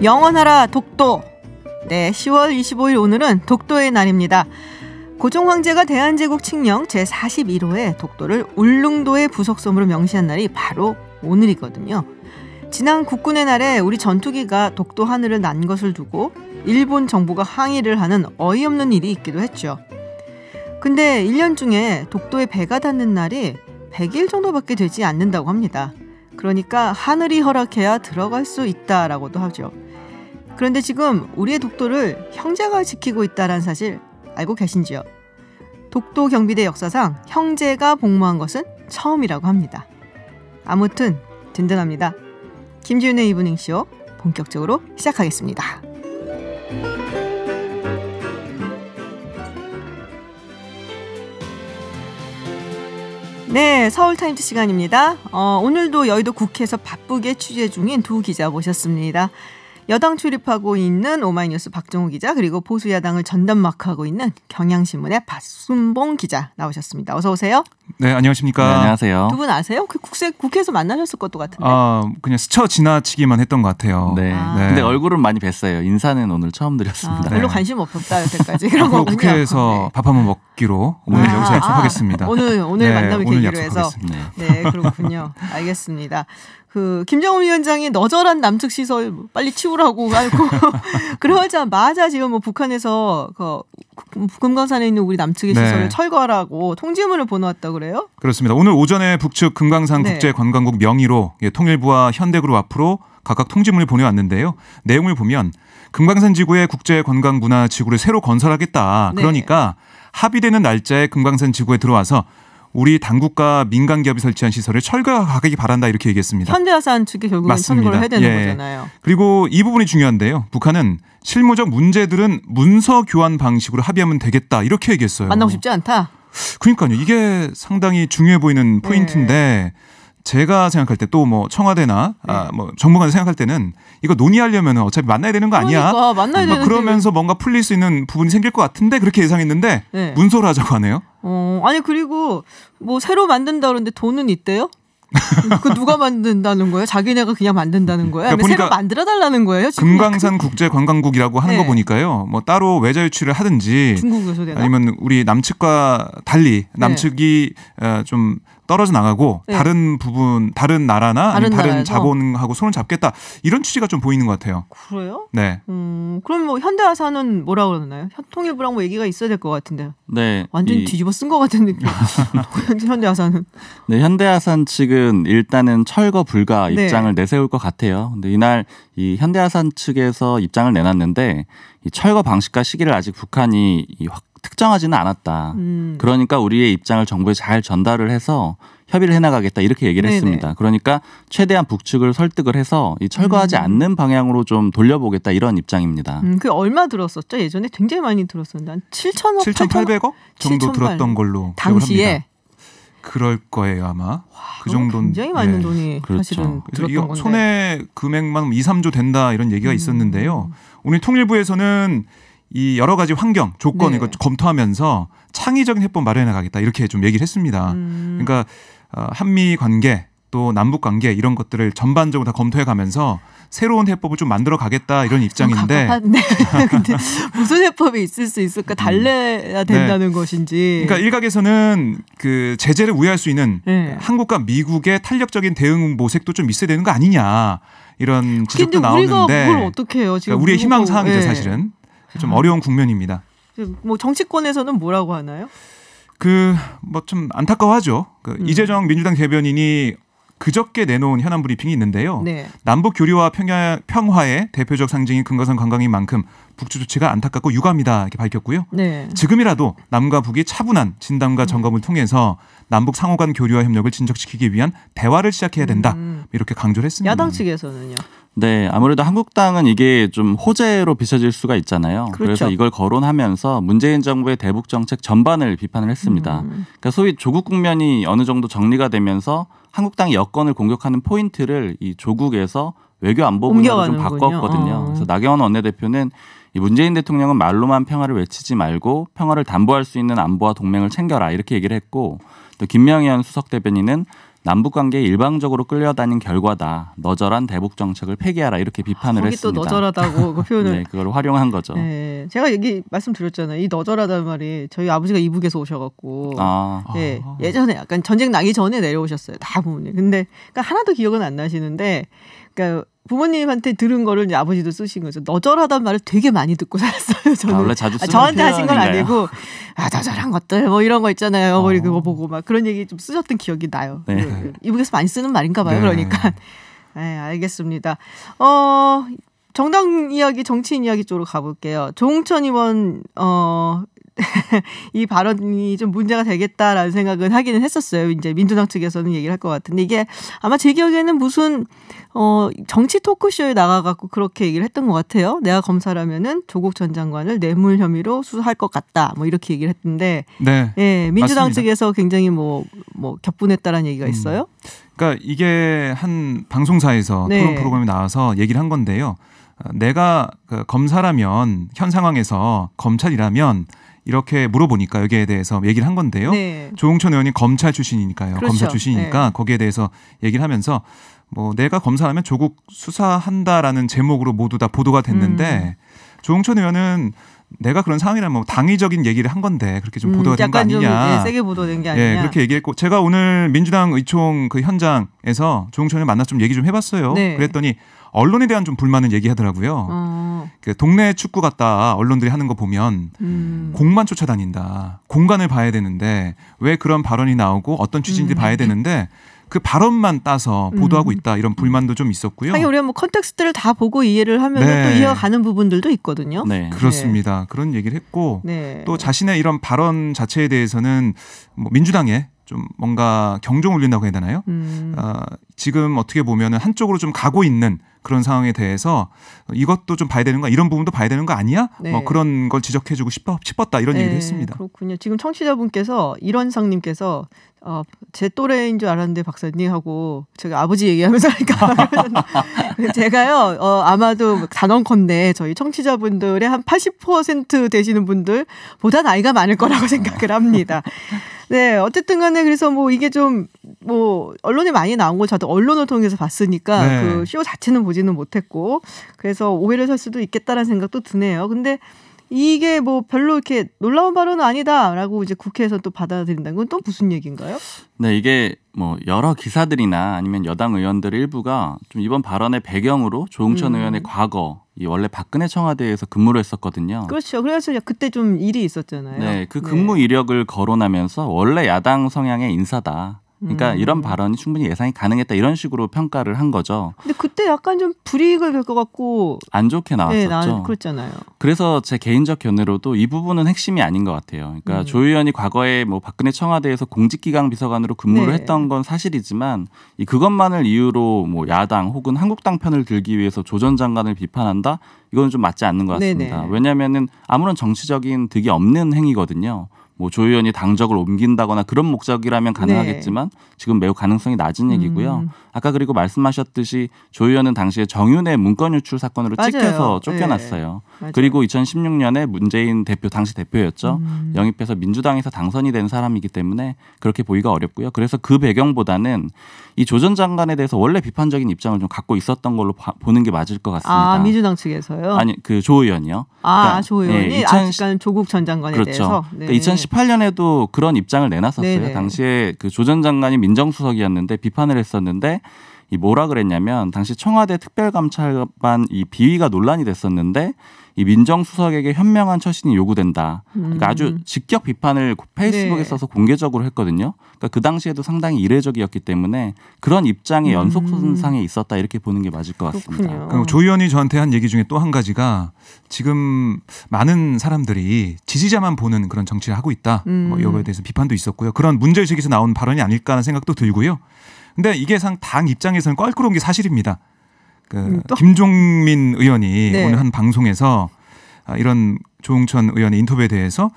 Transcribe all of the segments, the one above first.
영원하라 독도. 네, 10월 25일 오늘은 독도의 날입니다. 고종 황제가 대한제국 칙령 제41호에 독도를 울릉도의 부속섬으로 명시한 날이 바로 오늘이거든요. 지난 국군의 날에 우리 전투기가 독도 하늘을 난 것을 두고 일본 정부가 항의를 하는 어이없는 일이 있기도 했죠. 근데 1년 중에 독도에 배가 닿는 날이 100일 정도밖에 되지 않는다고 합니다. 그러니까 하늘이 허락해야 들어갈 수 있다라고도 하죠. 그런데 지금 우리의 독도를 형제가 지키고 있다는 사실 알고 계신지요? 독도 경비대 역사상 형제가 복무한 것은 처음이라고 합니다. 아무튼 든든합니다. 김지윤의 이브닝 쇼 본격적으로 시작하겠습니다. 네, 서울타임즈 시간입니다. 어, 오늘도 여의도 국회에서 바쁘게 취재 중인 두 기자 모셨습니다. 여당 출입하고 있는 오마이뉴스 박정우 기자 그리고 보수 야당을 전담막하고 있는 경향신문의 박순봉 기자 나오셨습니다. 어서 오세요. 네, 안녕하십니까. 네, 안녕하세요. 두 분 아세요? 그 국세, 국회에서 만나셨을 것도 같은데. 아, 그냥 스쳐 지나치기만 했던 것 같아요. 네. 아. 네. 근데 얼굴은 많이 뵀어요. 인사는 오늘 처음 드렸습니다. 아, 별로 네. 관심 없었다 여태까지. 그런 거 국회에서 네. 밥 한번 먹기로 아. 오늘 아, 여기서 약속하겠습니다. 오늘 오늘 네, 만나을 계기로 해서. 네. 네, 그렇군요. 알겠습니다. 그 김정은 위원장이 너절한 남측 시설 뭐 빨리 치우라고 말고 그러자마자 지금 뭐 북한에서 그 금강산에 있는 우리 남측의 네. 시설을 철거하라고 통지문을 보내왔다 그래요? 그렇습니다. 오늘 오전에 북측 금강산 네. 국제관광국 명의로 예, 통일부와 현대그룹 앞으로 각각 통지문을 보내왔는데요. 내용을 보면 금강산 지구의 국제 관광 문화 지구를 새로 건설하겠다. 네. 그러니까 네. 합의되는 날짜에 금강산 지구에 들어와서 우리 당국과 민간 기업이 설치한 시설을 철거가 가격이 바란다 이렇게 얘기했습니다. 현대화산 측이 결국은 맞습니다. 철거를 해야 되는 예. 거잖아요. 그리고 이 부분이 중요한데요. 북한은 실무적 문제들은 문서 교환 방식으로 합의하면 되겠다 이렇게 얘기했어요. 만나고 싶지 않다. 그러니까요. 이게 상당히 중요해 보이는 포인트인데 네. 제가 생각할 때 또 뭐 청와대나 아, 네. 아뭐 정부가 생각할 때는 이거 논의하려면 어차피 만나야 되는 거 아니야? 그러니까, 만나야 되는 그러면서 뭔가 풀릴 수 있는 부분이 생길 것 같은데 그렇게 예상했는데 네. 문서로 하자고 하네요. 어, 아니 그리고 뭐 새로 만든다 그러는데 돈은 있대요? 그 누가 만든다는 거예요? 자기네가 그냥 만든다는 거예요? 그러니까 새로 만들어 달라는 거예요? 지금? 금강산 국제관광국이라고 하는 네. 거 보니까요. 뭐 따로 외자 유치를 하든지 아니면 우리 남측과 달리 네. 남측이 네. 좀 떨어져 나가고 네. 다른 부분 다른 나라나 다른, 다른 자본하고 손을 잡겠다 이런 취지가 좀 보이는 것 같아요. 그래요? 네. 음, 그럼 뭐 현대화사는 뭐라 고 그러나요? 통일부랑 뭐 얘기가 있어야 될 것 같은데. 네. 완전 히 뒤집어 쓴 것 같은 느낌. 현대화사는. 네, 현대화산 측은 일단은 철거 불가 네. 입장을 네. 내세울 것 같아요. 근데 이날 이 현대화산 측에서 입장을 내놨는데 이 철거 방식과 시기를 아직 북한이확 특정하지는 않았다. 음. 그러니까 우리의 입장을 정부에 잘 전달을 해서 협의를 해나가겠다 이렇게 얘기를 네네. 했습니다. 그러니까 최대한 북측을 설득을 해서 이 철거하지 음. 않는 방향으로 좀 돌려보겠다 이런 입장입니다. 음, 그 얼마 들었었죠? 예전에 굉장히 많이 들었었는데 한 7천억 7,800억 정도 7, 들었던 걸로 당시에 그럴 거예요 아마 와, 그 정도 굉장히 많은 예. 돈이 그렇죠. 사실은 들었던 건데 손해 금액만 2, 뭐 3조 된다 이런 얘기가 음. 있었는데요. 오늘 통일부에서는 이 여러 가지 환경 조건 네. 이거 검토하면서 창의적인 해법 마련해 가겠다 이렇게 좀 얘기를 했습니다. 음. 그러니까 어, 한미 관계 또 남북 관계 이런 것들을 전반적으로 다 검토해 가면서 새로운 해법을 좀 만들어 가겠다 이런 입장인데. 근데 무슨 해법이 있을 수 있을까 음. 달래야 네. 된다는 네. 것인지. 그러니까 일각에서는 그 제재를 우회할 수 있는 네. 한국과 미국의 탄력적인 대응 모색도 좀 있어야 되는 거 아니냐 이런 지적도 근데 우리가 나오는데. 그걸 어떻게 해요 지금? 그러니까 우리의 희망 사항이죠 네. 사실은. 좀 어려운 국면입니다. 그 뭐 정치권에서는 뭐라고 하나요? 그 뭐 좀 안타까워하죠. 그 음. 이재정 민주당 대변인이 그저께 내놓은 현안 브리핑이 있는데요. 네. 남북 교류와 평야, 평화의 대표적 상징인 금강산 관광인 만큼 북주 조치가 안타깝고 유감이다 이렇게 밝혔고요. 네. 지금이라도 남과 북이 차분한 진단과 음. 점검을 통해서 남북 상호간 교류와 협력을 진척시키기 위한 대화를 시작해야 된다 음. 이렇게 강조를 했습니다. 야당 측에서는요. 네, 아무래도 한국당은 이게 좀 호재로 비춰질 수가 있잖아요. 그렇죠. 그래서 이걸 거론하면서 문재인 정부의 대북 정책 전반을 비판을 했습니다. 음. 그러니까 소위 조국 국면이 어느 정도 정리가 되면서 한국당이 여권을 공격하는 포인트를 이 조국에서 외교 안보 분야로 좀 바꿨거든요. 어. 그래서 나경원 원내대표는 이 문재인 대통령은 말로만 평화를 외치지 말고 평화를 담보할 수 있는 안보와 동맹을 챙겨라 이렇게 얘기를 했고 또 김명현 수석 대변인은 남북 관계 일방적으로 끌려다닌 결과다. 너절한 대북 정책을 폐기하라 이렇게 비판을 거기 했습니다. 또 너절하다고 그 표현을 네, 그걸 활용한 거죠. 네, 제가 얘기 말씀드렸잖아요. 이 너절하다는 말이 저희 아버지가 이북에서 오셔갖고 아. 네, 아, 아. 예전에 약간 전쟁 나기 전에 내려오셨어요. 다 부모님. 근데 그러니까 하나도 기억은 안 나시는데 그러니까 부모님한테 들은 거를 이제 아버지도 쓰신 거죠. 너절하단 말을 되게 많이 듣고 살았어요. 저는 아, 원래 자주 아, 쓰는 아, 저한테 하신 건 아니고 아 너절한 것들 뭐 이런 거 있잖아요. 뭐 어. 머리 그거 보고 막 그런 얘기 좀 쓰셨던 기억이 나요. 네. 그, 이북에서 많이 쓰는 말인가 봐요. 네. 그러니까 네, 알겠습니다. 어 정당 이야기, 정치인 이야기 쪽으로 가볼게요. 조홍천 의원 어 이 발언이 좀 문제가 되겠다라는 생각은 하기는 했었어요. 이제 민주당 측에서는 얘기를 할 것 같은데 이게 아마 제 기억에는 무슨 어 정치 토크쇼에 나가갖고 그렇게 얘기를 했던 것 같아요. 내가 검사라면은 조국 전 장관을 뇌물 혐의로 수사할 것 같다. 뭐 이렇게 얘기를 했는데 네, 예, 민주당 맞습니다. 측에서 굉장히 뭐뭐 뭐 격분했다라는 얘기가 음. 있어요. 음. 그러니까 이게 한 방송사에서 네. 토론 프로그램에 나와서 얘기를 한 건데요. 내가 그 검사라면 현 상황에서 검찰이라면 이렇게 물어보니까 여기에 대해서 얘기를 한 건데요. 네. 조홍천 의원이 검찰 출신이니까요. 그렇죠. 검사 출신이니까 네. 거기에 대해서 얘기를 하면서 뭐 내가 검사하면 조국 수사한다라는 제목으로 모두 다 보도가 됐는데 음. 조홍천 의원은 내가 그런 상황이라면 뭐 당위적인 얘기를 한 건데 그렇게 좀 음, 보도가 음, 된거 아니냐. 좀, 예, 세게 보도된 게 아니냐. 예, 그렇게 얘기했고 제가 오늘 민주당 의총 그 현장에서 조홍천 의원 만나서 좀 얘기 좀 해봤어요. 네. 그랬더니 언론에 대한 좀 불만을 얘기하더라고요. 어. 그 동네 축구 같다 언론들이 하는 거 보면 음. 공만 쫓아다닌다. 공간을 봐야 되는데 왜 그런 발언이 나오고 어떤 취지인지 음. 봐야 되는데 그 발언만 따서 음. 보도하고 있다 이런 불만도 좀 있었고요. 아니 우리가 뭐 컨텍스트를 다 보고 이해를 하면 네. 또 이어가는 부분들도 있거든요. 네. 네. 그렇습니다. 네. 그런 얘기를 했고 네. 또 자신의 이런 발언 자체에 대해서는 뭐 민주당에 좀 뭔가 경종 울린다고 해야 되나요? 음. 어, 지금 어떻게 보면은 한쪽으로 좀 가고 있는 그런 상황에 대해서 이것도 좀 봐야 되는 거 이런 부분도 봐야 되는 거 아니야? 네. 뭐 그런 걸 지적해주고 싶어 싶었다 이런 네, 얘기를 했습니다. 그렇군요. 지금 청취자분께서 이런상님께서 어, 제 또래인 줄 알았는데 박사님하고 제가 아버지 얘기하면서 하니까 제가요 어, 아마도 단언컨대 저희 청취자분들의 한 80% 되시는 분들보다 나이가 많을 거라고 생각을 합니다. 네, 어쨌든 간에 그래서 뭐 이게 좀 뭐 언론에 많이 나온 걸 저도 언론을 통해서 봤으니까 네. 그쇼 자체는 보지는 못했고 그래서 오해를 살 수도 있겠다라는 생각도 드네요. 근데 이게 뭐 별로 이렇게 놀라운 발언은 아니다라고 이제 국회에서 또 받아들인다는 건 또 무슨 얘기인가요? 네, 이게 뭐 여러 기사들이나 아니면 여당 의원들 일부가 좀 이번 발언의 배경으로 조홍천 음. 의원의 과거 이 원래 박근혜 청와대에서 근무를 했었거든요. 그렇죠. 그래서 그때 좀 일이 있었잖아요. 네, 그 네. 근무 네. 이력을 거론하면서 원래 야당 성향의 인사다. 그러니까 음. 이런 발언이 충분히 예상이 가능했다 이런 식으로 평가를 한 거죠. 근데 그때 약간 좀 불이익을 될것 같고 안 좋게 네, 나왔었죠. 네, 그렇잖아요. 그래서 제 개인적 견해로도 이 부분은 핵심이 아닌 것 같아요. 그러니까 음. 조 의원이 과거에 뭐 박근혜 청와대에서 공직기강 비서관으로 근무를 네. 했던 건 사실이지만 이 그것만을 이유로 뭐 야당 혹은 한국당 편을 들기 위해서 조 전 장관을 비판한다 이건 좀 맞지 않는 것 같습니다. 왜냐하면은 아무런 정치적인 득이 없는 행위거든요. 뭐조 의원이 당적을 옮긴다거나 그런 목적이라면 네. 가능하겠지만 네. 지금 매우 가능성이 낮은 얘기고요. 음. 아까 그리고 말씀하셨듯이 조 의원은 당시에 정윤의 문건 유출 사건으로 맞아요. 찍혀서 예. 쫓겨났어요. 그리고 2016년에 문재인 대표 당시 대표였죠. 음. 영입해서 민주당에서 당선이 된 사람이기 때문에 그렇게 보기가 어렵고요. 그래서 그 배경보다는 이조전 장관에 대해서 원래 비판적인 입장을 좀 갖고 있었던 걸로 봐, 보는 게 맞을 것 같습니다. 아 민주당 측에서요? 아니 그 조 의원이요. 아조 그러니까, 예, 의원이 네, 2010, 아, 조국 전 장관에 그렇죠. 대해서. 그러니까 네. 그러니까 2018년에도 그런 입장을 내놨었어요. 네네. 네. 당시에 그조전 장관이 민정수석이었는데 비판을 했었는데 이 뭐라 그랬냐면 당시 청와대 특별감찰반 이 비위가 논란이 됐었는데 이 민정수석에게 현명한 처신이 요구된다. 그러니까 아주 음. 직격 비판을 페이스북에 네. 써서 공개적으로 했거든요. 그러니까 그 당시에도 상당히 이례적이었기 때문에 그런 입장의 음. 연속 선상에 있었다 이렇게 보는 게 맞을 것 같습니다. 그리고 조 의원이 저한테 한 얘기 중에 또 한 가지가 지금 많은 사람들이 지지자만 보는 그런 정치를 하고 있다. 뭐 음. 뭐이거에 대해서 비판도 있었고요. 그런 문제의식에서 나온 발언이 아닐까 하는 생각도 들고요. 근데 이게 상 당 입장에서는 껄끄러운 게 사실입니다. 그 음, 또? 김종민 의원이 네. 오늘 한 방송에서 아, 이런 조홍천 의원의 인터뷰에 대해서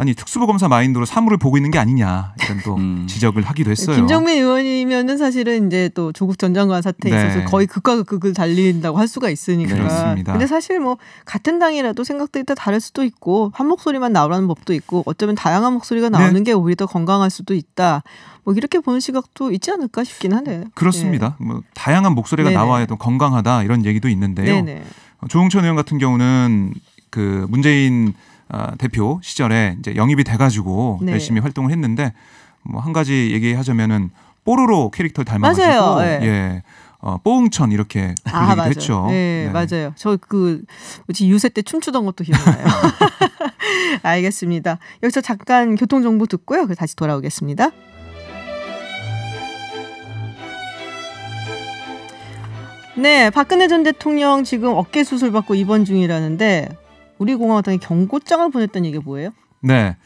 아니 특수부검사 마인드로 사물을 보고 있는 게 아니냐 이런 또 음. 지적을 하기도 했어요. 김정민 의원이면은 사실은 이제 또 조국 전 장관 사태에 네. 있어서 거의 극과 극을 달린다고 할 수가 있으니까. 네, 그렇습니다. 근데 사실 뭐 같은 당이라도 생각들이 다 다를 수도 있고 한 목소리만 나오라는 법도 있고 어쩌면 다양한 목소리가 네. 나오는 네. 게 오히려 더 건강할 수도 있다. 뭐 이렇게 보는 시각도 있지 않을까 싶긴 하네 그렇습니다. 네. 뭐 다양한 목소리가 나와야 도 건강하다 이런 얘기도 있는데요. 네네. 어, 조홍천 의원 같은 경우는 그 문재인 어, 대표 시절에 이제 영입이 돼가지고 네. 열심히 활동을 했는데 뭐한 가지 얘기하자면은 뽀로로 캐릭터 닮아가지고 네. 예. 어, 뽀응천 이렇게 아, 불리기도 했죠. 네, 네. 맞아요. 저그 뭐지 유세 때 춤추던 것도 기억나요. 알겠습니다. 여기서 잠깐 교통 정보 듣고요. 다시 돌아오겠습니다. 네, 박근혜 전 대통령 지금 어깨 수술 받고 입원 중이라는데 우리공화당에 경고장을 보냈다는 얘기가 뭐예요? 네.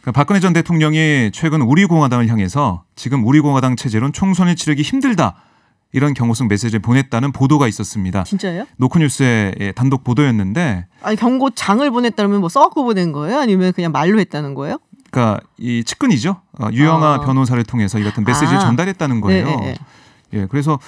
그 박근혜 전 대통령이 최근 우리공화당을 향해서 지금 우리공화당 체제론 총선을 치르기 힘들다. 이런 경고성 메시지를 보냈다는 보도가 있었습니다. 진짜요? 노크뉴스의 단독 보도였는데. 아니 경고장을 보냈다면 뭐 써갖고 보낸 거예요? 아니면 그냥 말로 했다는 거예요? 그러니까 이 측근이죠. 어, 유영아 어. 변호사를 통해서 이 같은 메시지를 아. 전달했다는 거예요. 네네. 네, 네. 예, 그래서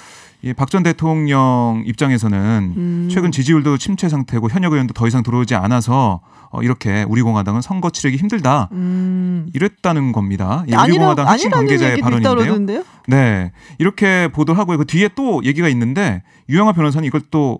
박전 대통령 입장에서는 음. 최근 지지율도 침체 상태고 현역 의원도 더 이상 들어오지 않아서 어, 이렇게 우리 공화당은 선거 치르기 힘들다 음. 이랬다는 겁니다. 예, 우리 공화당 핵심 관계자의 발언인데요. 네 이렇게 보도하고요. 를그 뒤에 또 얘기가 있는데 유영아 변호사는 이걸 또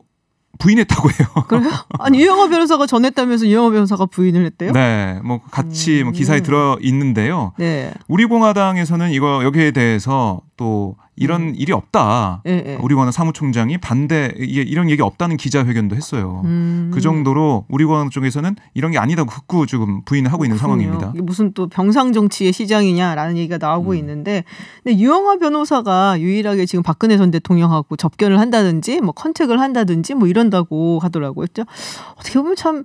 부인했다고 해요. 그래요? 아니 유영호 변호사가 전했다면서 유영호 변호사가 부인을 했대요? 네, 뭐 같이 음. 뭐 기사에 음. 들어 있는데요. 네. 우리 공화당에서는 이거 여기에 대해서 또 이런 음. 일이 없다. 예, 예. 우리관는 사무총장이 반대 이런 얘기 없다는 기자회견도 했어요. 음. 그 정도로 우리과 관 쪽에서는 이런 게 아니다고 극구 지금 부인을 하고 있는 그렇군요. 상황입니다. 이게 무슨 또 병상 정치의 시장이냐라는 얘기가 나오고 음. 있는데 근데 유영아 변호사가 유일하게 지금 박근혜 전 대통령하고 접견을 한다든지 뭐 컨택을 한다든지 뭐 이런다고 하더라고요. 죠 어떻게 보면 참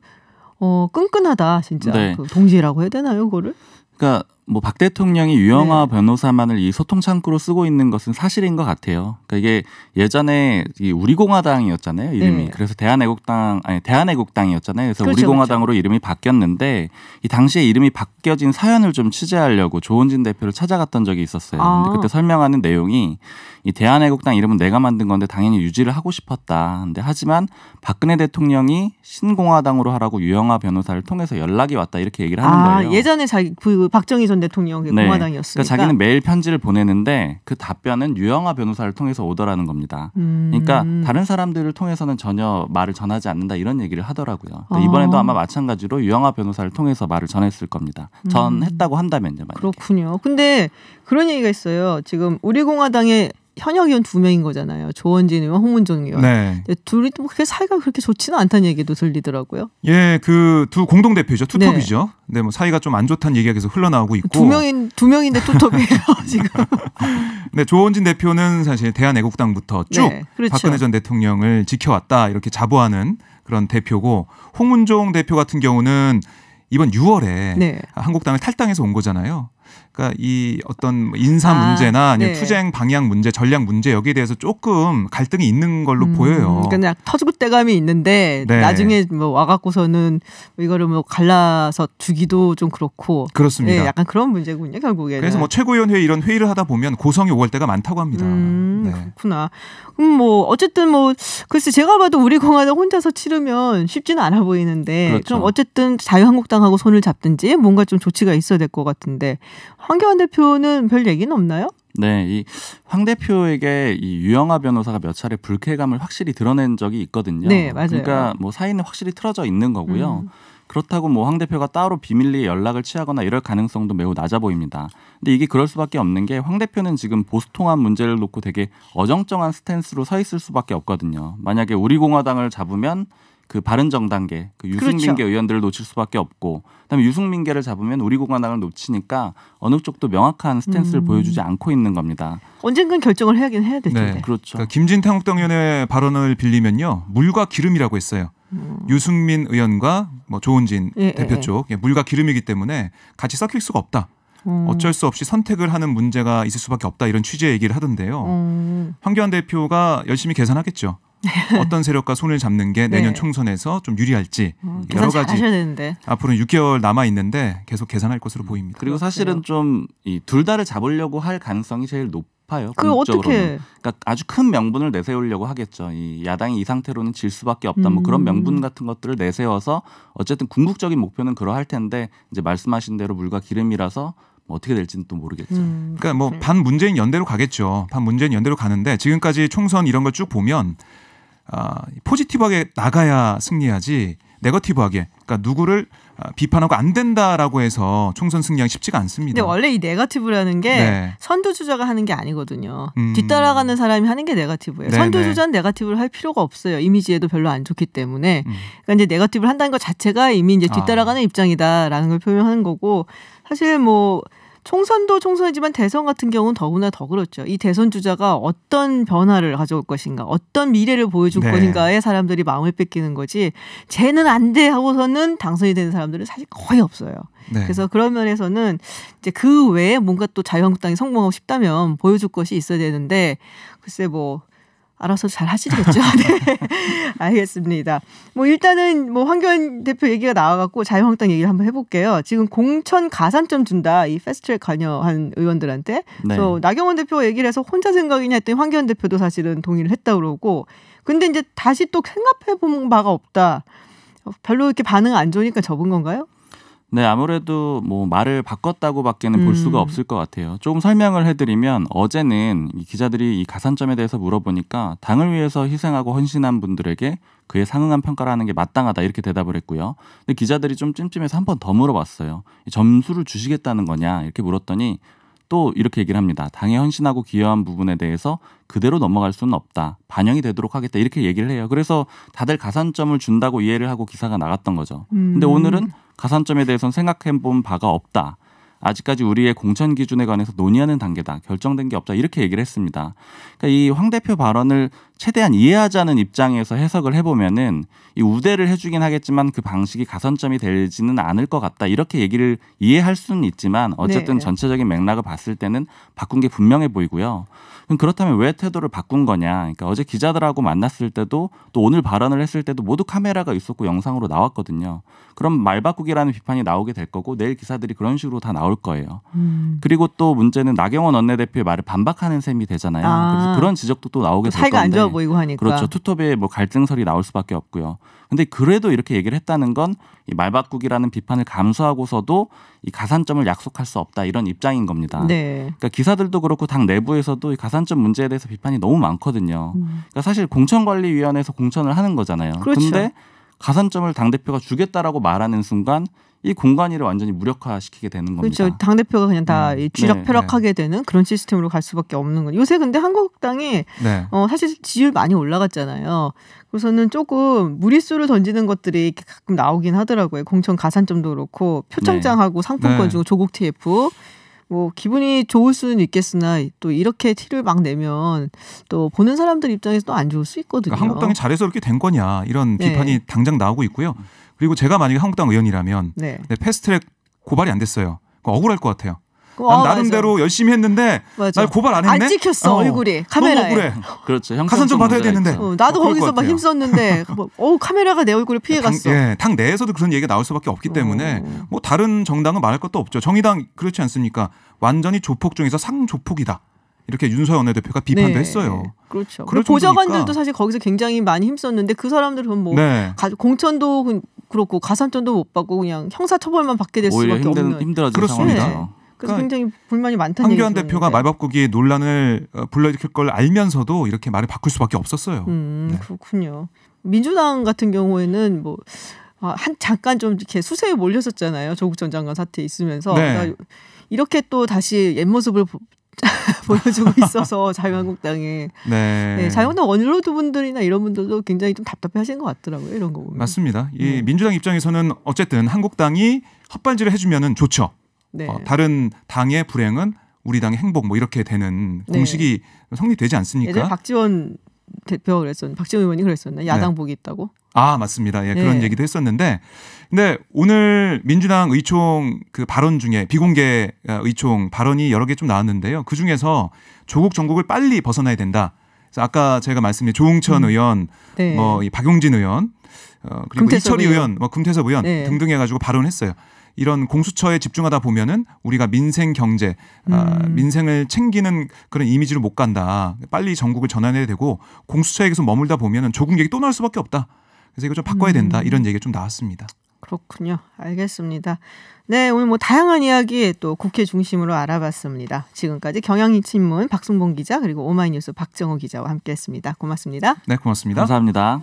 어, 끈끈하다 진짜 네. 그 동지라고 해야 되나요, 그거를? 그러니까 뭐박 대통령이 유영아 네. 변호사만을 이 소통 창구로 쓰고 있는 것은 사실인 것 같아요. 그러니까 이게 예전에 이 우리공화당이었잖아요 이름이. 네. 그래서 대한애국당 아니 대한애국당이었잖아요. 그래서 그렇죠, 우리공화당으로 그렇죠. 이름이 바뀌었는데 이 당시에 이름이 바뀌어진 사연을 좀 취재하려고 조원진 대표를 찾아갔던 적이 있었어요. 아. 근데 그때 설명하는 내용이 이 대한애국당 이름은 내가 만든 건데 당연히 유지를 하고 싶었다. 근데 하지만 박근혜 대통령이 신공화당으로 하라고 유영아 변호사를 통해서 연락이 왔다 이렇게 얘기를 하는 아, 거예요. 예전에 자기 그 박정희 전 대통령이 네. 공화당이었으니까. 그러니까 자기는 매일 편지를 보내는데 그 답변은 유영아 변호사를 통해서 오더라는 겁니다. 그러니까 음. 그러니까 다른 사람들을 통해서는 전혀 말을 전하지 않는다 이런 얘기를 하더라고요. 아. 이번에도 아마 마찬가지로 유영아 변호사를 통해서 말을 전했을 겁니다. 음. 전했다고 한다면요. 만약에. 그렇군요. 근데 그런 얘기가 있어요. 지금 우리 공화당의 현역 의원 두 명인 거잖아요. 조원진 의원, 홍문종 의원. 네. 둘이 또 뭐 그렇게 사이가 그렇게 좋지는 않다는 얘기도 들리더라고요. 예, 그 두 공동 대표죠. 투톱이죠. 네. 네, 뭐 사이가 좀 안 좋다는 얘기가 계속 흘러나오고 있고. 두 명인 두 명인데 투톱이에요 지금. 네, 조원진 대표는 사실 대한애국당부터 네, 쭉 네, 그렇죠. 박근혜 전 대통령을 지켜왔다 이렇게 자부하는 그런 대표고 홍문종 대표 같은 경우는 이번 6월에 네. 한국당을 탈당해서 온 거잖아요. 그러니까 이 어떤 뭐 인사 아, 문제나 아, 니 네. 투쟁 방향 문제, 전략 문제 여기에 대해서 조금 갈등이 있는 걸로 음, 보여요. 그러니까 그냥 터줏대감이 있는데 네. 나중에 뭐 와갖고서는 뭐 이거를 뭐 갈라서 주기도 좀 그렇고 그렇습니다. 네, 약간 그런 문제군요 결국에는. 그래서 뭐 최고위원회 이런 회의를 하다 보면 고성이 오갈 때가 많다고 합니다. 음, 네. 그렇구나. 그럼 뭐 어쨌든 뭐 글쎄 제가 봐도 우리 공화당 혼자서 치르면 쉽지는 않아 보이는데 그렇죠. 그럼 어쨌든 자유한국당하고 손을 잡든지 뭔가 좀 조치가 있어야 될 것 같은데 황교안 대표는 별 얘기는 없나요? 네, 이 황 대표에게 이 유영아 변호사가 몇 차례 불쾌감을 확실히 드러낸 적이 있거든요. 네, 맞아요. 그러니까 뭐 사이는 확실히 틀어져 있는 거고요. 음. 그렇다고 뭐 황 대표가 따로 비밀리에 연락을 취하거나 이럴 가능성도 매우 낮아 보입니다. 근데 이게 그럴 수밖에 없는 게 황 대표는 지금 보수통합 문제를 놓고 되게 어정쩡한 스탠스로 서 있을 수밖에 없거든요. 만약에 우리 공화당을 잡으면 그 바른정당계 그 유승민계 그렇죠. 의원들을 놓칠 수밖에 없고 그다음에 유승민계를 잡으면 우리 공화당을 놓치니까 어느 쪽도 명확한 스탠스를 음. 보여주지 않고 있는 겁니다. 언젠간 결정을 해야긴 해야 되죠. 네. 그렇죠. 그러니까 김진 태국당위원의 발언을 빌리면요 물과 기름이라고 했어요. 음. 유승민 의원과 뭐 조은진 예, 대표 예, 쪽 예. 예. 물과 기름이기 때문에 같이 섞일 수가 없다. 음. 어쩔 수 없이 선택을 하는 문제가 있을 수밖에 없다 이런 취지의 얘기를 하던데요. 음. 황교안 대표가 열심히 계산하겠죠. 어떤 세력과 손을 잡는 게 네. 내년 네. 총선에서 좀 유리할지 음, 여러 가지 앞으로 6개월 남아 있는데 계속 계산할 것으로 보입니다. 그리고 사실은 좀 이 둘 다를 잡으려고 할 가능성이 제일 높아요. 그 어떻게? 그러니까 아주 큰 명분을 내세우려고 하겠죠. 이 야당이 이 상태로는 질 수밖에 없다. 음. 뭐 그런 음. 명분 같은 것들을 내세워서 어쨌든 궁극적인 목표는 그러할 텐데 이제 말씀하신 대로 물과 기름이라서 뭐 어떻게 될지는 또 모르겠죠. 음, 그러니까 뭐 반 문재인 연대로 가겠죠. 반 문재인 연대로 가는데 지금까지 총선 이런 걸 쭉 보면 아, 포지티브하게 나가야 승리하지 네거티브하게 그러니까 누구를 아, 비판하고 안 된다라고 해서 총선 승리하기 쉽지가 않습니다. 근데 원래 이 네거티브라는 게 네. 선두주자가 하는 게 아니거든요. 음. 뒤따라가는 사람이 하는 게 네거티브예요. 네, 선두주자는 네. 네거티브를 할 필요가 없어요. 이미지에도 별로 안 좋기 때문에. 음. 그러니까 이제 네거티브를 한다는 것 자체가 이미 이제 뒤따라가는 아. 입장이다라는 걸 표명하는 거고 사실 뭐 총선도 총선이지만 대선 같은 경우는 더구나 더 그렇죠. 이 대선 주자가 어떤 변화를 가져올 것인가, 어떤 미래를 보여줄 네. 것인가에 사람들이 마음을 뺏기는 거지. 쟤는 안 돼 하고서는 당선이 되는 사람들은 사실 거의 없어요. 네. 그래서 그런 면에서는 이제 그 외에 뭔가 또 자유한국당이 성공하고 싶다면 보여줄 것이 있어야 되는데 글쎄 뭐 알아서 잘 하시겠죠. 네. 알겠습니다. 뭐 일단은 뭐 황교안 대표 얘기가 나와갖고 자유한국당 얘기를 한번 해볼게요. 지금 공천 가산점 준다 이 패스트트랙 관여한 의원들한테. 네. 그래서 나경원 대표가 얘기를 해서 혼자 생각이냐 했더니 황교안 대표도 사실은 동의를 했다 그러고. 근데 이제 다시 또 생각해 본 바가 없다. 어, 별로 이렇게 반응 안 좋으니까 접은 건가요? 네, 아무래도 뭐 말을 바꿨다고밖에는 음. 볼 수가 음. 없을 것 같아요. 조금 설명을 해드리면 어제는 이 기자들이 이 가산점에 대해서 물어보니까 당을 위해서 희생하고 헌신한 분들에게 그에 상응한 평가를 하는 게 마땅하다 이렇게 대답을 했고요. 근데 기자들이 좀 찜찜해서 한 번 더 물어봤어요. 점수를 주시겠다는 거냐 이렇게 물었더니 또 이렇게 얘기를 합니다. 당에 헌신하고 기여한 부분에 대해서 그대로 넘어갈 수는 없다. 반영이 되도록 하겠다. 이렇게 얘기를 해요. 그래서 다들 가산점을 준다고 이해를 하고 기사가 나갔던 거죠. 음. 근데 오늘은 가산점에 대해서는 생각해 본 바가 없다. 아직까지 우리의 공천 기준에 관해서 논의하는 단계다. 결정된 게 없다. 이렇게 얘기를 했습니다. 그러니까 이 황 대표 발언을 최대한 이해하자는 입장에서 해석을 해보면은 이 우대를 해주긴 하겠지만 그 방식이 가산점이 되지는 않을 것 같다 이렇게 얘기를 이해할 수는 있지만 어쨌든 네. 전체적인 맥락을 봤을 때는 바꾼 게 분명해 보이고요. 그럼 그렇다면 왜 태도를 바꾼 거냐? 그러니까 어제 기자들하고 만났을 때도 또 오늘 발언을 했을 때도 모두 카메라가 있었고 영상으로 나왔거든요. 그럼 말 바꾸기라는 비판이 나오게 될 거고 내일 기사들이 그런 식으로 다 나올 거예요. 음. 그리고 또 문제는 나경원 원내대표의 말을 반박하는 셈이 되잖아요. 아. 그래서 그런 지적도 또 나오게 될 건데. 네. 보이고 하니까 그렇죠. 투톱에 뭐 갈등설이 나올 수밖에 없고요. 근데 그래도 이렇게 얘기를 했다는 건 이 말바꾸기라는 비판을 감수하고서도 이 가산점을 약속할 수 없다 이런 입장인 겁니다. 네. 그러니까 기사들도 그렇고 당 내부에서도 이 가산점 문제에 대해서 비판이 너무 많거든요. 음. 그러니까 사실 공천관리위원회에서 공천을 하는 거잖아요. 그렇죠. 근데 가산점을 당 대표가 주겠다라고 말하는 순간 이 공간이를 완전히 무력화시키게 되는 겁니다. 그렇죠. 당 대표가 그냥 다 음. 네. 쥐락펴락하게 네. 네. 되는 그런 시스템으로 갈 수밖에 없는 거예요. 새 근데 한국당이 네. 어, 사실 지율 많이 올라갔잖아요. 그래서는 조금 무리수를 던지는 것들이 가끔 나오긴 하더라고요. 공천 가산점도 그렇고 네. 표창장하고 네. 상품권 네. 주고 조국 TF 뭐 기분이 좋을 수는 있겠으나 또 이렇게 티를 막 내면 또 보는 사람들 입장에서 또 안 좋을 수 있거든요. 그러니까 한국당이 잘해서 이렇게 된 거냐 이런 네. 비판이 당장 나오고 있고요. 그리고 제가 만약에 한국당 의원이라면 네. 패스트트랙 고발이 안 됐어요. 억울할 것 같아요. 어, 나름대로 맞아. 열심히 했는데 맞아. 날 고발 안 했네. 안 찍혔어 어. 얼굴이 카메라에. 그래. 그렇죠. 가산 좀 받아야 되는데. 어, 나도 거기서 막 힘썼는데 어 카메라가 내 얼굴을 피해갔어. 당, 예, 당 내에서도 그런 얘기가 나올 수밖에 없기 어. 때문에 뭐 다른 정당은 말할 것도 없죠. 정의당 그렇지 않습니까? 완전히 조폭 중에서 상조폭이다. 이렇게 윤서 연내대표가 비판도 네. 했어요. 그렇죠. 보좌관들도 사실 거기서 굉장히 많이 힘썼는데 그 사람들은 뭐 네. 가, 공천도 그, 그렇고 가산점도 못 받고 그냥 형사 처벌만 받게 될 수밖에 힘든, 없는 힘들어진 습니다 상황이죠. 네. 그래서 그러니까 굉장히 불만이 많다는 얘기죠. 황교안 대표가 말바꾸기 논란을 어, 불러일으킬 걸 알면서도 이렇게 말을 바꿀 수밖에 없었어요. 음, 네. 그렇군요. 민주당 같은 경우에는 뭐. 아, 한 잠깐 좀 이렇게 수세에 몰렸었잖아요 조국 전 장관 사태 있으면서 네. 그러니까 이렇게 또 다시 옛 모습을 보여주고 있어서 자유한국당에 네. 네, 자유한국당 원로드 분들이나 이런 분들도 굉장히 좀답답해하신것 같더라고요 이런 거 보면 맞습니다. 이 네. 민주당 입장에서는 어쨌든 한국당이 헛발질을 해주면은 좋죠. 네. 어, 다른 당의 불행은 우리 당의 행복 뭐 이렇게 되는 네. 공식이 네. 성립되지 않습니까? 예전에 박지원 대표그랬었는 박지원 의원이 그랬었나 네. 야당 네. 복이 있다고? 아 맞습니다. 예, 그런 네. 얘기도 했었는데 근데 오늘 민주당 의총 그 발언 중에 비공개 어, 의총 발언이 여러 개 좀 나왔는데요. 그 중에서 조국 전국을 빨리 벗어나야 된다. 그래서 아까 제가 말씀드린 조웅천 음. 의원, 네. 뭐 박용진 의원, 어, 그리고 이철희 의원, 뭐 금태섭 의원 네. 등등 해가지고 발언했어요. 이런 공수처에 집중하다 보면은 우리가 민생 경제 아, 음. 아, 민생을 챙기는 그런 이미지로 못 간다. 빨리 전국을 전환해야 되고 공수처에 서 머물다 보면은 조국 얘기 또 나올 수밖에 없다. 그래서 이거 좀 바꿔야 된다. 음. 이런 얘기가 좀 나왔습니다. 그렇군요. 알겠습니다. 네, 오늘 뭐 다양한 이야기 또 국회 중심으로 알아봤습니다. 지금까지 경향신문 박순봉 기자 그리고 오마이뉴스 박정호 기자와 함께했습니다. 고맙습니다. 네, 고맙습니다. 감사합니다.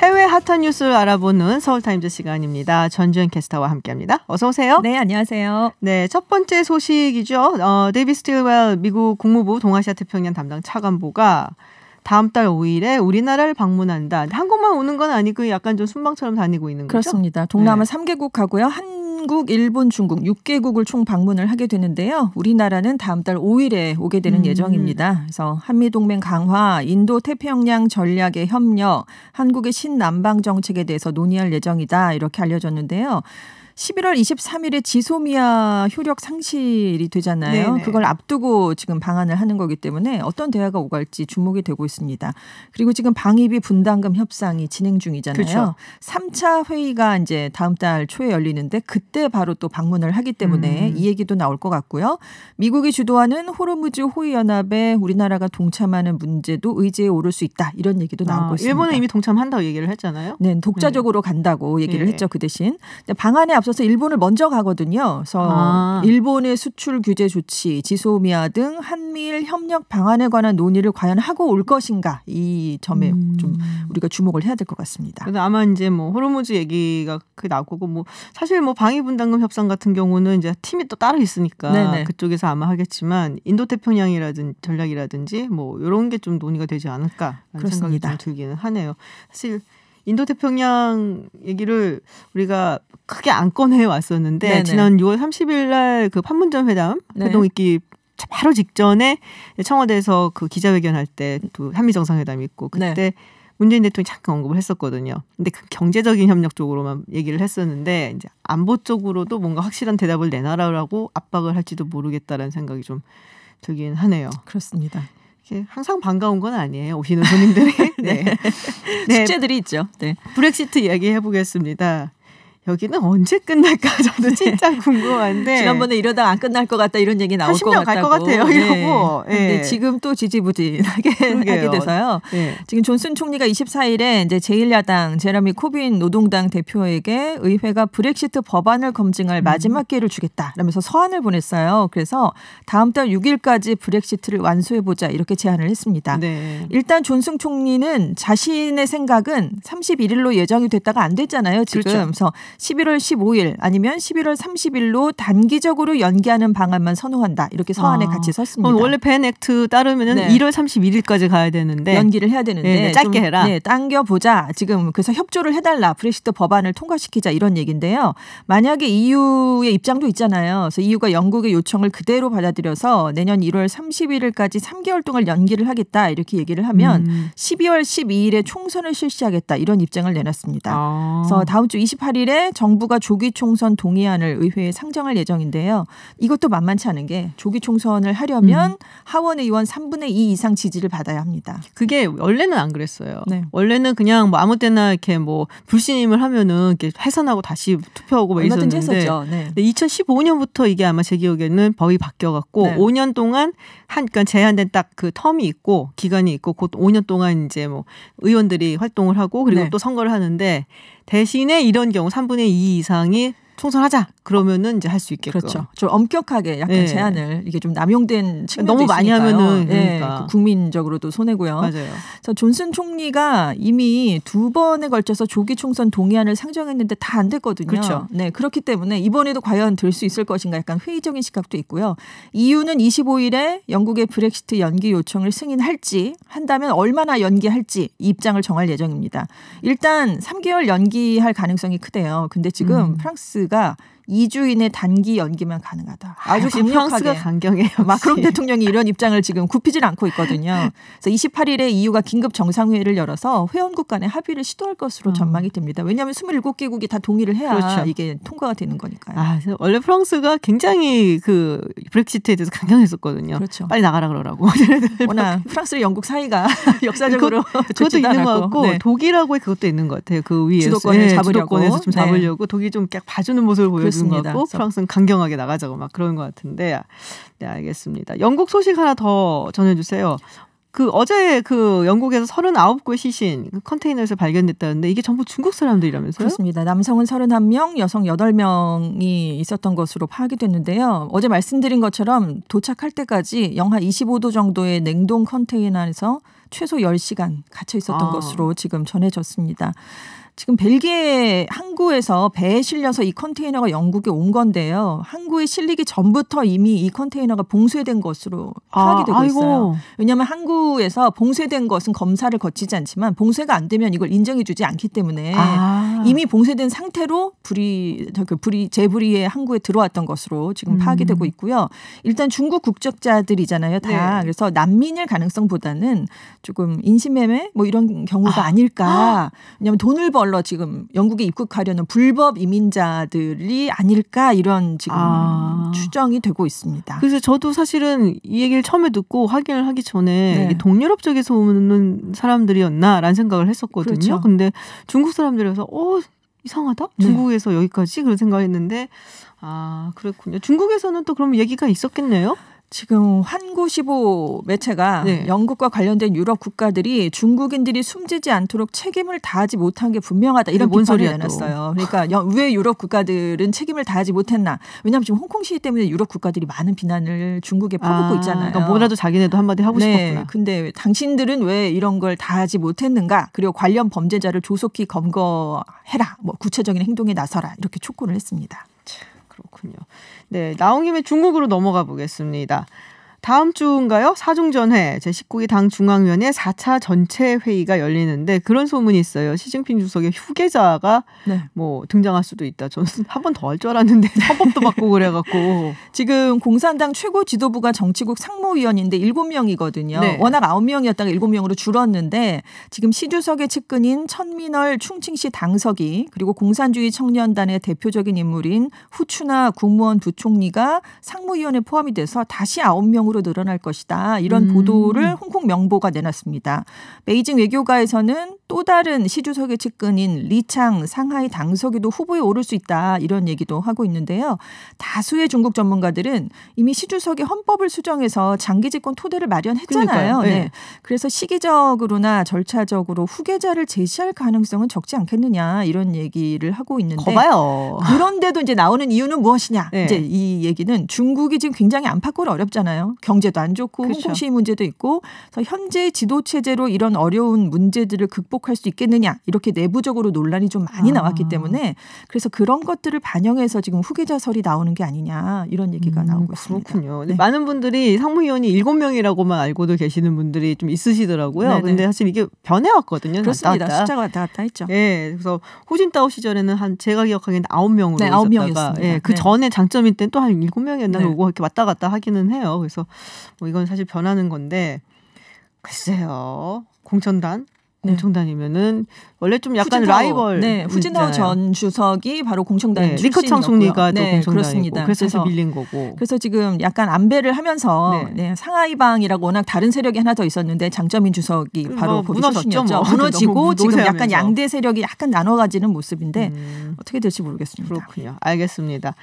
해외 핫한 뉴스를 알아보는 서울타임즈 시간입니다. 전주현 캐스터와 함께합니다. 어서 오세요. 네, 안녕하세요. 네, 첫 번째 소식이죠. 어, 데이비 스틸웰 미국 국무부 동아시아 태평양 담당 차관보가 다음 달 5일에 우리나라를 방문한다. 한국만 오는 건 아니고 약간 좀 순방처럼 다니고 있는 거죠? 그렇습니다. 동남아 네. 3개국 가고요. 한국 일본, 중국 6개국을 총 방문을 하게 되는데요. 우리나라는 다음 달 5일에 오게 되는 음. 예정입니다. 그래서 한미 동맹 강화, 인도 태평양 전략의 협력, 한국의 신남방 정책에 대해서 논의할 예정이다. 이렇게 알려졌는데요. 11월 23일에 지소미아 효력 상실이 되잖아요. 네네. 그걸 앞두고 지금 방안을 하는 거기 때문에 어떤 대화가 오갈지 주목이 되고 있습니다. 그리고 지금 방위비 분담금 협상이 진행 중이잖아요. 그렇죠. 3차 회의가 이제 다음 달 초에 열리는데 그때 바로 또 방문을 하기 때문에 음. 이 얘기도 나올 것 같고요. 미국이 주도하는 호르무즈 호위 연합에 우리나라가 동참하는 문제도 의제에 오를 수 있다 이런 얘기도 아, 나오고 아, 있습니다. 일본은 이미 동참한다고 얘기를 했잖아요. 네, 독자적으로 네. 간다고 얘기를 네. 했죠. 그 대신 방안에 앞서 앞서서 일본을 먼저 가거든요. 그래서 아. 일본의 수출 규제 조치, 지소미아 등 한미일 협력 방안에 관한 논의를 과연 하고 올 것인가 이 점에 음. 좀 우리가 주목을 해야 될 것 같습니다. 근데 아마 이제 뭐 호르무즈 얘기가 그 나오고 뭐 사실 뭐 방위 분담금 협상 같은 경우는 이제 팀이 또 따로 있으니까 네네. 네. 그쪽에서 아마 하겠지만 인도 태평양이라든 전략이라든지 뭐 이런 게 좀 논의가 되지 않을까 그렇 생각이 좀 들기는 하네요. 사실 인도태평양 얘기를 우리가 크게 안 꺼내 왔었는데 네네. 지난 6월 30일 날 그 판문점 회담 네. 회동 있기 바로 직전에 청와대에서 그 기자회견 할 때 또 한미 정상회담이 있고 네. 그때 네. 문재인 대통령이 잠깐 언급을 했었거든요. 근데 그 경제적인 협력 쪽으로만 얘기를 했었는데 이제 안보 쪽으로도 뭔가 확실한 대답을 내놔라라고 압박을 할지도 모르겠다라는 생각이 좀 들긴 하네요. 그렇습니다. 항상 반가운 건 아니에요. 오시는 손님들이. 네. 네. 숙제들이 있죠. 네. 브렉시트 이야기 해보겠습니다. 여기는 언제 끝날까 저도 네. 진짜 궁금한데 지난번에 이러다 안 끝날 것 같다 이런 얘기 나올 것 같다고 것 같아요 네. 이러고 네. 근데 예. 지금 또 지지부진하게 하게 돼서요 네. 지금 존슨 총리가 24일에 이제 제1야당 제라미 코빈 노동당 대표에게 의회가 브렉시트 법안을 검증할 음. 마지막 기회를 주겠다라면서 서한을 보냈어요 그래서 다음 달 6일까지 브렉시트를 완수해 보자 이렇게 제안을 했습니다 네. 일단 존슨 총리는 자신의 생각은 31일로 예정이 됐다가 안 됐잖아요 지금 그렇죠. 그래서 11월 15일 아니면 11월 30일로 단기적으로 연기하는 방안만 선호한다. 이렇게 서한에 아, 같이 썼습니다 원래 벤 액트 따르면 네. 1월 31일까지 가야 되는데 연기를 해야 되는데 네, 네 짧게 해라. 네, 당겨 보자. 지금 그래서 협조를 해달라. 브렉시트 법안을 통과시키자 이런 얘기인데요. 만약에 EU의 입장도 있잖아요. 그래서 EU가 영국의 요청을 그대로 받아들여서 내년 1월 31일까지 3개월 동안 연기를 하겠다 이렇게 얘기를 하면 음. 12월 12일에 총선을 실시하겠다 이런 입장을 내놨습니다. 아. 그래서 다음 주 28일에 정부가 조기 총선 동의안을 의회에 상정할 예정인데요. 이것도 만만치 않은 게 조기 총선을 하려면 음. 하원 의원 3분의 2 이상 지지를 받아야 합니다. 그게 원래는 안 그랬어요. 네. 원래는 그냥 뭐 아무 때나 이렇게 뭐 불신임을 하면은 이렇게 해산하고 다시 투표하고 막 뭐 이랬는데 했었죠. 네. 2015년부터 이게 아마 제 기억에는 법이 바뀌어 갖고 네. 5년 동안 한그니까 제한된 딱 그 텀이 있고 기간이 있고 곧 5년 동안 이제 뭐 의원들이 활동을 하고 그리고 네. 또 선거를 하는데 대신에 이런 경우 3분의 2 이상이 총선하자. 그러면은 이제 할 수 있겠죠. 그렇죠. 좀 엄격하게 약간 네. 예. 제한을 이게 좀 남용된 측면도 너무 있으니까요. 하면은 예, 그러니까. 네, 국민적으로도 손해고요. 맞아요. 존슨 총리가 이미 두 번에 걸쳐서 조기 총선 동의안을 상정했는데 다 안 됐거든요. 그렇죠. 네, 그렇기 때문에 이번에도 과연 될 수 있을 것인가 약간 회의적인 시각도 있고요. EU는 25일에 영국의 브렉시트 연기 요청을 승인할지 한다면 얼마나 연기할지 입장을 정할 예정입니다. 일단 3개월 연기할 가능성이 크대요. 근데 지금 음. 프랑스가 2주인의 단기 연기면 가능하다. 아, 아주 강력하게 강경해요. 마크롱 대통령이 이런 입장을 지금 굽히질 않고 있거든요. 그래서 28일에 EU가 긴급 정상회의를 열어서 회원국 간의 합의를 시도할 것으로 어. 전망이 됩니다. 왜냐하면 27개국이 다 동의를 해야 그렇죠. 이게 통과가 되는 거니까요. 아, 원래 프랑스가 굉장히 그 브렉시트에 대해서 강경했었거든요. 그렇죠. 빨리 나가라 그러라고. 워낙 프랑스랑 영국 사이가 역사적으로 그것도 있는 것 같고 네. 독일하고 의 그것도 있는 것 같아요. 그 위에서 주도권을 네, 잡으려고 주도권에서 좀 네. 잡으려고 네. 독일 좀딱 봐주는 모습을 보여주고 그런 것 같고 그렇죠. 프랑스는 강경하게 나가자고 막 그런 것 같은데 네 알겠습니다. 영국 소식 하나 더 전해주세요. 그 어제 그 영국에서 39구의 시신 그 컨테이너에서 발견됐다는데 이게 전부 중국 사람들이라면서요? 그렇습니다. 남성은 31명, 여성 8명이 있었던 것으로 파악이 됐는데요. 어제 말씀드린 것처럼 도착할 때까지 영하 25도 정도의 냉동 컨테이너 에서 최소 10시간 갇혀 있었던 아. 것으로 지금 전해졌습니다. 지금 벨기에 항구에서 배에 실려서 이 컨테이너가 영국에 온 건데요. 항구에 실리기 전부터 이미 이 컨테이너가 봉쇄된 것으로 아, 파악이 아, 되고 아이고. 있어요. 왜냐하면 항구에서 봉쇄된 것은 검사를 거치지 않지만 봉쇄가 안 되면 이걸 인정해주지 않기 때문에 아. 이미 봉쇄된 상태로 불이 그 불이 재불이의 항구에 들어왔던 것으로 지금 파악이 음. 되고 있고요. 일단 중국 국적자들이잖아요, 다 네. 그래서 난민일 가능성보다는 조금 인신매매 뭐 이런 경우가 아. 아.닐까 왜냐하면 돈을 벌 그야 지금 영국에 입국하려는 불법 이민자들이 아닐까 이런 지금 아. 추정이 되고 있습니다. 그래서 저도 사실은 이 얘기를 처음에 듣고 확인을 하기 전에 네. 동유럽 쪽에서 오는 사람들이었나라는 생각을 했었거든요. 그렇죠. 근데 중국 사람들에서어 이상하다? 네. 중국에서 여기까지 그런 생각했는데 아 그렇군요. 중국에서는 또 그럼 얘기가 있었겠네요. 지금 환구시보 매체가 네. 영국과 관련된 유럽 국가들이 중국인들이 숨지지 않도록 책임을 다하지 못한 게 분명하다 이런 뭔 소리를 내놨어요. 그러니까 왜 유럽 국가들은 책임을 다하지 못했나? 왜냐하면 지금 홍콩 시위 때문에 유럽 국가들이 많은 비난을 중국에 퍼붓고 아, 있잖아요. 그러니까 뭐라도 자기네도 한마디 하고 네, 싶었구나. 근데 당신들은 왜 이런 걸 다하지 못했는가? 그리고 관련 범죄자를 조속히 검거해라. 뭐 구체적인 행동에 나서라 이렇게 촉구를 했습니다. 참, 그렇군요. 네, 나온 김에 중국으로 넘어가 보겠습니다. 다음 주인가요? 사중전회 제19기 당 중앙위원회 4차 전체 회의가 열리는데 그런 소문이 있어요. 시진핑 주석의 후계자가 네. 뭐 등장할 수도 있다. 저는 한 번 더 할 줄 알았는데 헌법도 받고 그래갖고 지금 공산당 최고 지도부가 정치국 상무위원인데 7명이거든요. 네. 워낙 9명이었다가 7명으로 줄었는데 지금 시 주석의 측근인 천민월 충칭시 당석이 그리고 공산주의 청년단의 대표적인 인물인 후추나 국무원 부총리가 상무위원에 포함이 돼서 다시 9명 명으로 늘어날 것이다. 이런 음. 보도를 홍콩 명보가 내놨습니다. 베이징 외교가에서는 또 다른 시주석의 측근인 리창 상하이 당석이도 후보에 오를 수 있다. 이런 얘기도 하고 있는데요. 다수의 중국 전문가들은 이미 시주석이 헌법을 수정해서 장기 집권 토대를 마련했잖아요. 네. 네. 그래서 시기적으로나 절차적으로 후계자를 제시할 가능성은 적지 않겠느냐 이런 얘기를 하고 있는데 거봐요. 그런데도 이제 나오는 이유는 무엇이냐? 네. 이제 이 얘기는 중국이 지금 굉장히 안팎으로 어렵잖아요. 경제도 안 좋고 그렇죠. 홍콩 시위 문제도 있고 그래서 현재 지도 체제로 이런 어려운 문제들을 극복할 수 있겠느냐 이렇게 내부적으로 논란이 좀 많이 아. 나왔기 때문에 그래서 그런 것들을 반영해서 지금 후계자설이 나오는 게 아니냐 이런 얘기가 음, 나오고 그렇군요. 있습니다. 그렇군요. 네. 많은 분들이 상무위원이 7 명이라고만 알고도 계시는 분들이 좀 있으시더라고요. 네네. 네. 근데 사실 이게 변해왔거든요. 그렇습니다. 왔다 숫자가 왔다 갔다 했죠. 예. 네, 그래서 후진타오 시절에는 한 제가 기억하기에는 아 명으로 네, 있었다가 예, 그 네. 전에 장점일 땐또 한7 명이었나 네. 러고 이렇게 왔다 갔다 하기는 해요. 그래서 뭐 이건 사실 변하는 건데 글쎄요. 공천단 네. 공청단이면은 원래 좀 약간 후진타 라이벌 네, 후진호 전 주석이 바로 공청단 네, 리커창 총리가 네, 그렇습니다. 그래서, 그래서 밀린 거고. 그래서 지금 약간 안배를 하면서 네. 네, 상하이방이라고 워낙 다른 세력이 하나 더 있었는데 장점인 주석이 음, 바로 뭐 거기 뭐, 무너졌죠. 뭐. 무너지고 지금 약간 양대 세력이 약간 나눠가지는 모습인데 음. 어떻게 될지 모르겠습니다. 그렇군요. 알겠습니다.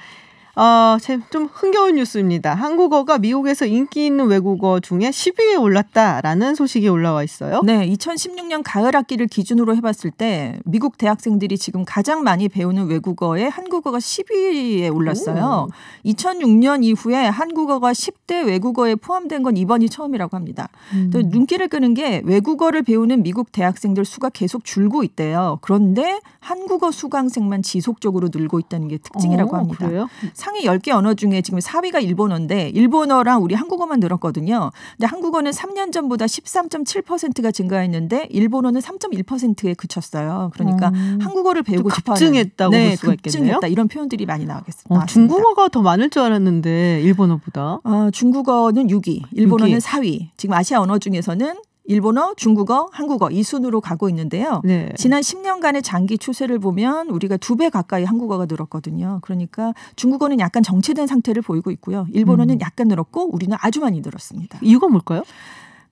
어, 좀 흥겨운 뉴스입니다. 한국어가 미국에서 인기 있는 외국어 중에 10위에 올랐다라는 소식이 올라와 있어요. 네, 2016년 가을 학기를 기준으로 해봤을 때 미국 대학생들이 지금 가장 많이 배우는 외국어에 한국어가 10위에 올랐어요. 오. 2006년 이후에 한국어가 10대 외국어에 포함된 건 이번이 처음이라고 합니다. 음. 눈길을 끄는 게 외국어를 배우는 미국 대학생들 수가 계속 줄고 있대요. 그런데 한국어 수강생만 지속적으로 늘고 있다는 게 특징이라고 오, 어, 합니다. 그래요? 상위 10개 언어 중에 지금 4위가 일본어인데 일본어랑 우리 한국어만 늘었거든요. 근데 한국어는 3년 전보다 13.7%가 증가했는데 일본어는 3.1%에 그쳤어요. 그러니까 음. 한국어를 배우고 싶어 급증했다고 네, 볼 수가 있겠네요. 급증했다 이런 표현들이 많이 나오겠습니다. 어, 중국어가 더 많을 줄 알았는데 일본어보다. 어, 중국어는 6위, 일본어는 6위. 4위. 지금 아시아 언어 중에서는 일본어, 중국어, 한국어 이 순으로 가고 있는데요. 네. 지난 10년간의 장기 추세를 보면 우리가 두 배 가까이 한국어가 늘었거든요. 그러니까 중국어는 약간 정체된 상태를 보이고 있고요. 일본어는 음. 약간 늘었고 우리는 아주 많이 늘었습니다. 이유가 뭘까요?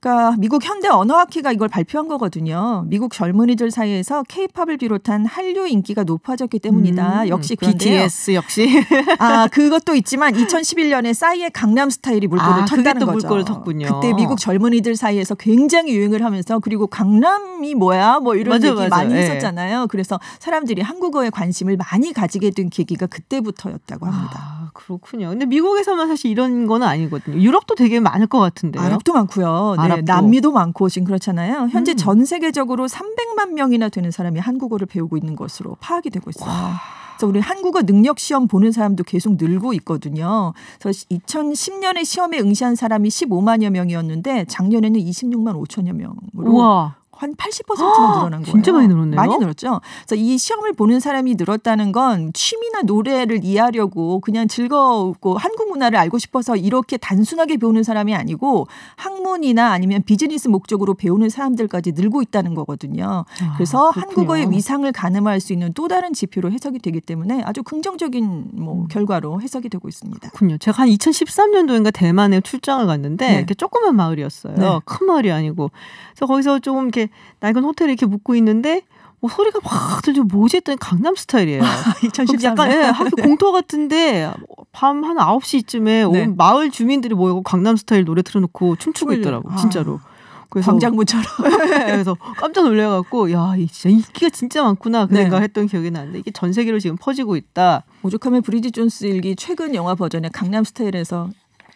그러니까 미국 현대 언어학회가 이걸 발표한 거거든요. 미국 젊은이들 사이에서 케이팝을 비롯한 한류 인기가 높아졌기 때문이다. 음, 역시 그런데요. BTS 역시. 아 그것도 있지만 2011년에 싸이의 강남 스타일이 물꼬를 아, 쳤다는 그게 또 거죠. 물꼬를 텄군요. 그때 미국 젊은이들 사이에서 굉장히 유행을 하면서 그리고 강남이 뭐야 뭐 이런 맞아, 얘기 맞아. 많이 예. 있었잖아요. 그래서 사람들이 한국어에 관심을 많이 가지게 된 계기가 그때부터였다고 합니다. 아. 그렇군요. 근데 미국에서만 사실 이런 거는 아니거든요. 유럽도 되게 많을 것 같은데요. 아랍도 많고요. 네, 아랍도. 남미도 많고 지금 그렇잖아요. 현재 음. 전 세계적으로 300만 명이나 되는 사람이 한국어를 배우고 있는 것으로 파악이 되고 있어요. 와. 그래서 우리 한국어 능력 시험 보는 사람도 계속 늘고 있거든요. 그래서 2010년에 시험에 응시한 사람이 15만여 명이었는데 작년에는 26만 5천여 명으로 우와. 한 80%나 아, 늘어난 거예요. 진짜 많이 늘었네요. 많이 늘었죠. 그래서 이 시험을 보는 사람이 늘었다는 건 취미나 노래를 이해하려고 그냥 즐겁고 거 한국 문화를 알고 싶어서 이렇게 단순하게 배우는 사람이 아니고 한 학문이나 아니면 비즈니스 목적으로 배우는 사람들까지 늘고 있다는 거거든요. 아, 그래서 그렇군요. 한국어의 위상을 가늠할 수 있는 또 다른 지표로 해석이 되기 때문에 아주 긍정적인 뭐 음. 결과로 해석이 되고 있습니다. 그렇군요. 제가 한 2013년도인가 대만에 출장을 갔는데 네. 이렇게 조그만 마을이었어요. 네. 큰 마을이 아니고. 그래서 거기서 조금 이렇게 낡은 호텔에 이렇게 묵고 있는데 어, 소리가 막들리 뭐지 했더니 강남 스타일이에요. 2013년. 아, 약간 그러니까, 예, 학교 공터 같은데 밤 한 9시쯤에 네. 온 마을 주민들이 모이고 강남 스타일 노래 틀어놓고 춤추고 있더라고 아. 진짜로. 그래서 광장문처럼. 예, 그래서 깜짝 놀래갖고 야, 이 진짜 인기가 진짜 많구나 그 네. 생각 했던 기억이 나는데 이게 전 세계로 지금 퍼지고 있다. 오죽하면 브리지 존스 일기 최근 영화 버전의 강남 스타일에서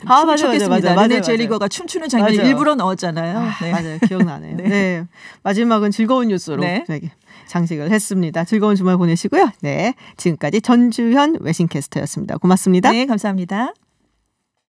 아, 춤추겠습니다. 맞네 제리거가 춤추는 장면 일부러 넣었잖아요. 아, 네. 맞아요, 기억나네요. 네. 네. 마지막은 즐거운 뉴스로 네. 장식을 했습니다. 즐거운 주말 보내시고요. 네. 지금까지 전주현 웨싱캐스터였습니다 고맙습니다. 네, 감사합니다.